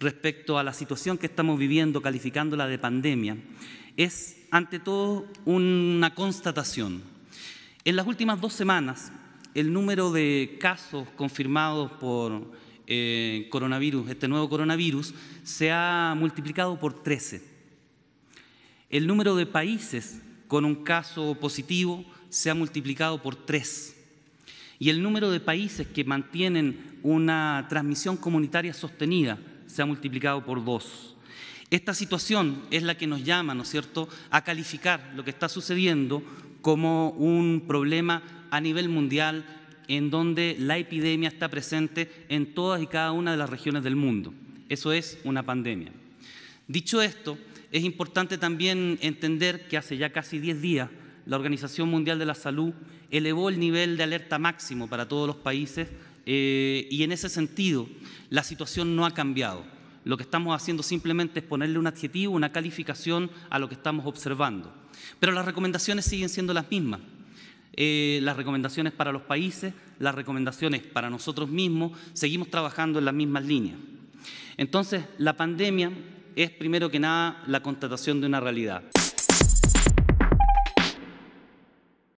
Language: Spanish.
respecto a la situación que estamos viviendo, calificándola de pandemia, es ante todo una constatación. En las últimas dos semanas, el número de casos confirmados por eh, coronavirus, este nuevo coronavirus, se ha multiplicado por 13. El número de países con un caso positivo se ha multiplicado por 3. Y el número de países que mantienen una transmisión comunitaria sostenida, se ha multiplicado por dos. Esta situación es la que nos llama, ¿no es cierto?, a calificar lo que está sucediendo como un problema a nivel mundial en donde la epidemia está presente en todas y cada una de las regiones del mundo. Eso es una pandemia. Dicho esto, es importante también entender que hace ya casi 10 días la Organización Mundial de la Salud elevó el nivel de alerta máximo para todos los países eh, y en ese sentido, la situación no ha cambiado. Lo que estamos haciendo simplemente es ponerle un adjetivo, una calificación a lo que estamos observando. Pero las recomendaciones siguen siendo las mismas. Eh, las recomendaciones para los países, las recomendaciones para nosotros mismos, seguimos trabajando en las mismas líneas. Entonces, la pandemia es primero que nada la constatación de una realidad.